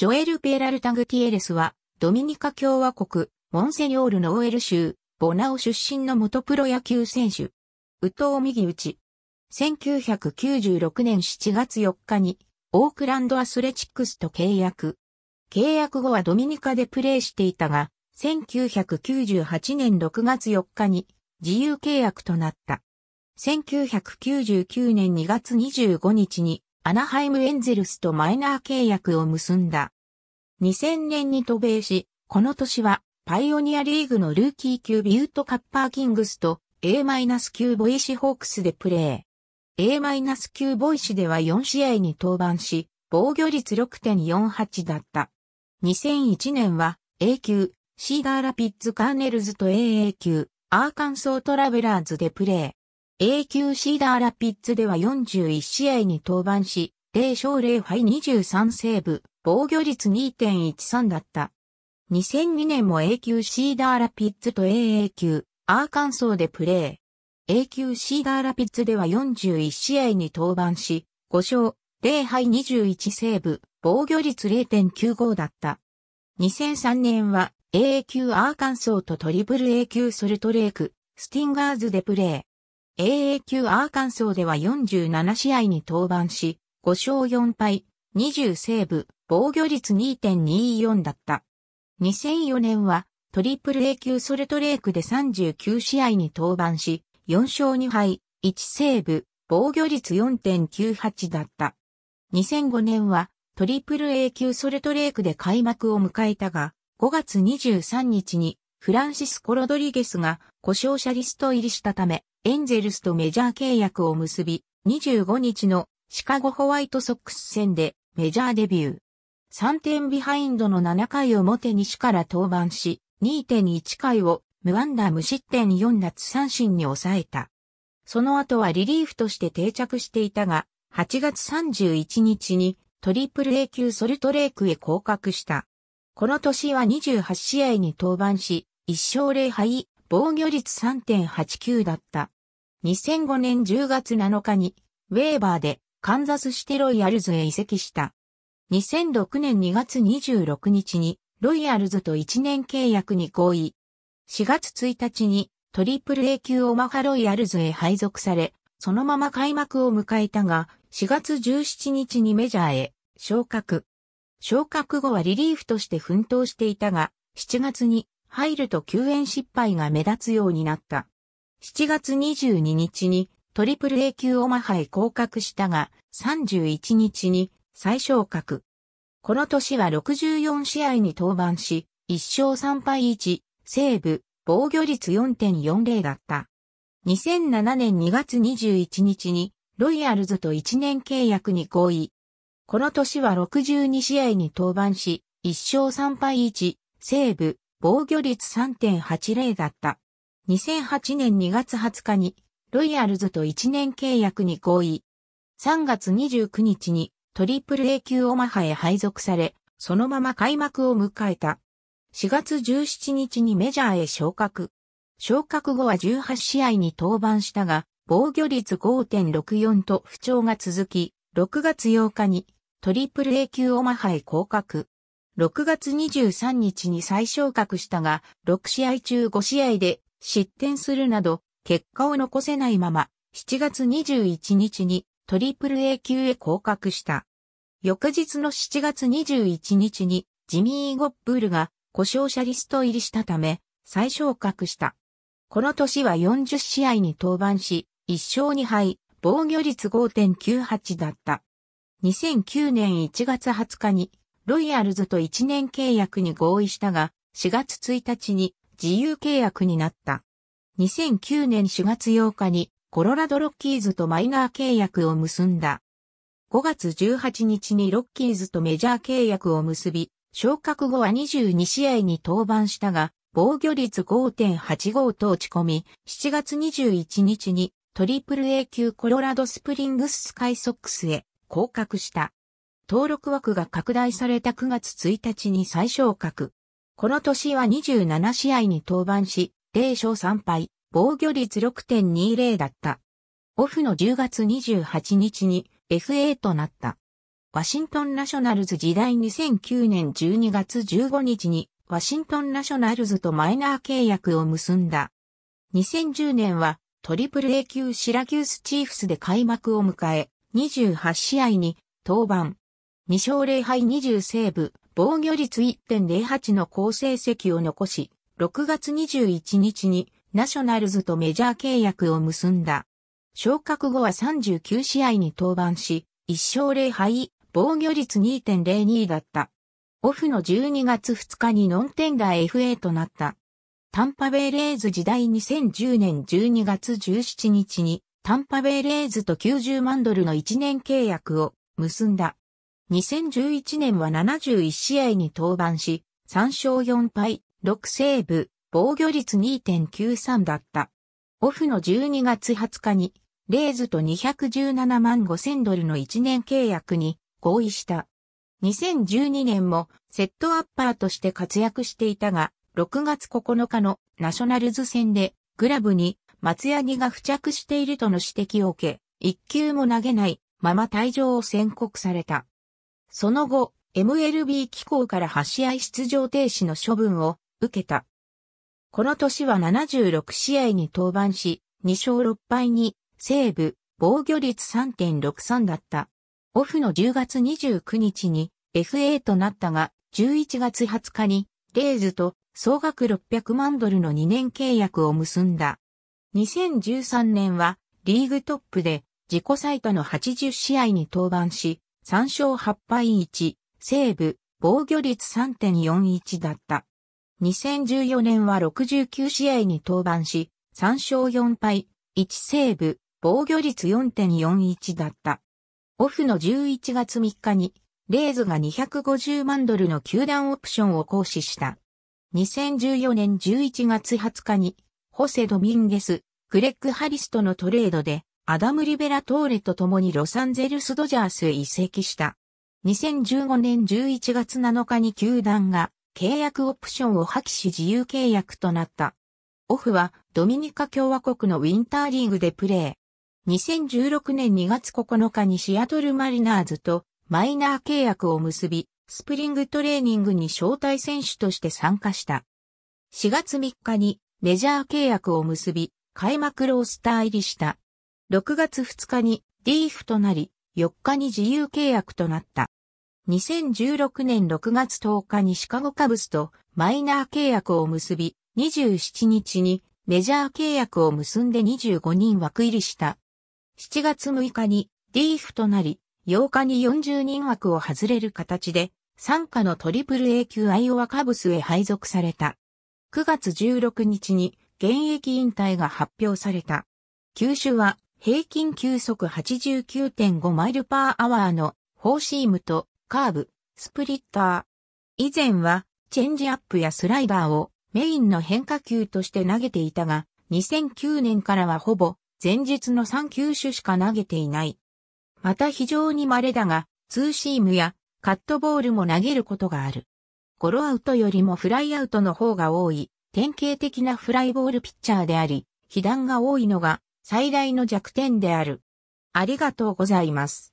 ジョエル・ペーラルタ・グティエレスは、ドミニカ共和国、モンセニョールのオエル州、ボナオ出身の元プロ野球選手。ウト藤右打ち。1996年7月4日に、オークランドアスレチックスと契約。契約後はドミニカでプレーしていたが、1998年6月4日に自由契約となった。1999年2月25日にアナハイムエンゼルスとマイナー契約を結んだ。2000年に渡米し、この年はパイオニアリーグのルーキー級ビュートカッパーキングスと A-9 ボイシホークスでプレー。A-9 ボイシでは4試合に登板し、防御率6.48だった。2001年は A 級、シーガーラピッツカーネルズと AA 級、アーカンソートラベラーズでプレー。A 級シーダーラピッツでは41試合に登板し、0勝0敗23セーブ、防御率2.13だった。2002年も A 級シーダーラピッツと AA 級、アーカンソーでプレー。A 級シーダーラピッツでは41試合に登板し、5勝、0敗21セーブ、防御率0.95だった。2003年は AA 級アーカンソーとトリプル A 級ソルトレーク、スティンガーズでプレー。AA 級アーカンソーでは47試合に登板し、5勝4敗、20セーブ、防御率2.24だった。2004年は、トリプル A 級ソルトレークで39試合に登板し、4勝2敗、1セーブ、防御率4.98だった。2005年は、トリプル A 級ソルトレークで開幕を迎えたが、5月23日にフランシスコ・ロドリゲスが故障者リスト入りしたため、エンゼルスとメジャー契約を結び、25日のシカゴホワイトソックス戦でメジャーデビュー。3点ビハインドの7回表西から登板し、2.1回を無安打無失点4奪三振に抑えた。その後はリリーフとして定着していたが、8月31日にトリプル A 級ソルトレークへ降格した。この年は28試合に登板し、1勝0敗、防御率3.89だった。2005年10月7日に、ウェーバーで、カンザスシテロイヤルズへ移籍した。2006年2月26日に、ロイヤルズと1年契約に合意。4月1日に、トリプル A 級オマハロイヤルズへ配属され、そのまま開幕を迎えたが、4月17日にメジャーへ昇格。昇格後はリリーフとして奮闘していたが、7月に入ると救援失敗が目立つようになった。7月22日にトリプル A 級オマハへ降格したが、31日に再昇格。この年は64試合に登板し、1勝3敗1、セーブ、防御率4.40だった。2007年2月21日にロイヤルズと1年契約に合意。この年は62試合に登板し、1勝3敗1、セーブ、防御率3.80だった。2008年2月20日に、ロイヤルズと1年契約に合意。3月29日に、トリプル A 級オマハへ配属され、そのまま開幕を迎えた。4月17日にメジャーへ昇格。昇格後は18試合に登板したが、防御率5.64と不調が続き、6月8日にトリプル A 級オマハへ降格。6月23日に再昇格したが、6試合中5試合で失点するなど、結果を残せないまま、7月21日にトリプル A 級へ降格した。翌日の7月21日にジミー・ゴップールが故障者リスト入りしたため、再昇格した。この年は40試合に登板し、1勝2敗、防御率5.98だった。2009年1月20日にロイヤルズと1年契約に合意したが、4月1日に自由契約になった。2009年4月8日にコロラドロッキーズとマイナー契約を結んだ。5月18日にロッキーズとメジャー契約を結び、昇格後は22試合に登板したが、防御率5.85と落ち込み、7月21日にトリプル A 級コロラドスプリングススカイソックスへ降格した。登録枠が拡大された9月1日に再昇格。この年は27試合に登板し、0勝3敗、防御率6.20だった。オフの10月28日に FA となった。ワシントンナショナルズ時代2009年12月15日にワシントンナショナルズとマイナー契約を結んだ。2010年はトリプル A 級シラキュースチーフスで開幕を迎え、28試合に登板、2勝0敗20セーブ、防御率1.08の好成績を残し、6月21日にナショナルズとメジャー契約を結んだ。昇格後は39試合に登板し、1勝0敗、防御率2.02だった。オフの12月2日にノンテンダー FA となった。タンパベイレーズ時代2010年12月17日にタンパベイレーズと90万ドルの1年契約を結んだ。2011年は71試合に登板し、3勝4敗、6セーブ、防御率2.93だった。オフの12月20日に、レイズと217万5000ドルの1年契約に合意した。2012年もセットアッパーとして活躍していたが、6月9日のナショナルズ戦でグラブに松ヤギが付着しているとの指摘を受け、一球も投げないまま退場を宣告された。その後、MLB 機構から8試合出場停止の処分を受けた。この年は76試合に登板し、2勝6敗に、西部、防御率3.63だった。オフの10月29日に FA となったが、11月20日に、レイズと総額600万ドルの2年契約を結んだ。2013年は、リーグトップで自己最多の80試合に登板し、3勝8敗1、西部、防御率3.41だった。2014年は69試合に登板し、3勝4敗、1セーブ、防御率4.41だった。オフの11月3日に、レイズが250万ドルの球団オプションを行使した。2014年11月20日に、ホセ・ドミンゲス、クレック・ハリスとのトレードで、アダム・リベラ・トーレと共にロサンゼルス・ドジャースへ移籍した。2015年11月7日に球団が契約オプションを破棄し自由契約となった。オフはドミニカ共和国のウィンターリーグでプレー。2016年2月9日にシアトルマリナーズとマイナー契約を結び、スプリングトレーニングに招待選手として参加した。4月3日にメジャー契約を結び、開幕ロースター入りした。6月2日にィーフとなり、4日に自由契約となった。2016年6月10日にシカゴカブスとマイナー契約を結び、27日にメジャー契約を結んで25人枠入りした。7月6日にィーフとなり、8日に40人枠を外れる形で、参加の AAA 級アイオワカブスへ配属された。9月16日に現役引退が発表された。球種は平均球速89.5マイルパーアワーのフォーシームとカーブ、スプリッター。以前はチェンジアップやスライダーをメインの変化球として投げていたが、2009年からはほぼ前日の3球種しか投げていない。また非常に稀だが、ツーシームやカットボールも投げることがある。ゴロアウトよりもフライアウトの方が多い、典型的なフライボールピッチャーであり、被弾が多いのが最大の弱点である。ありがとうございます。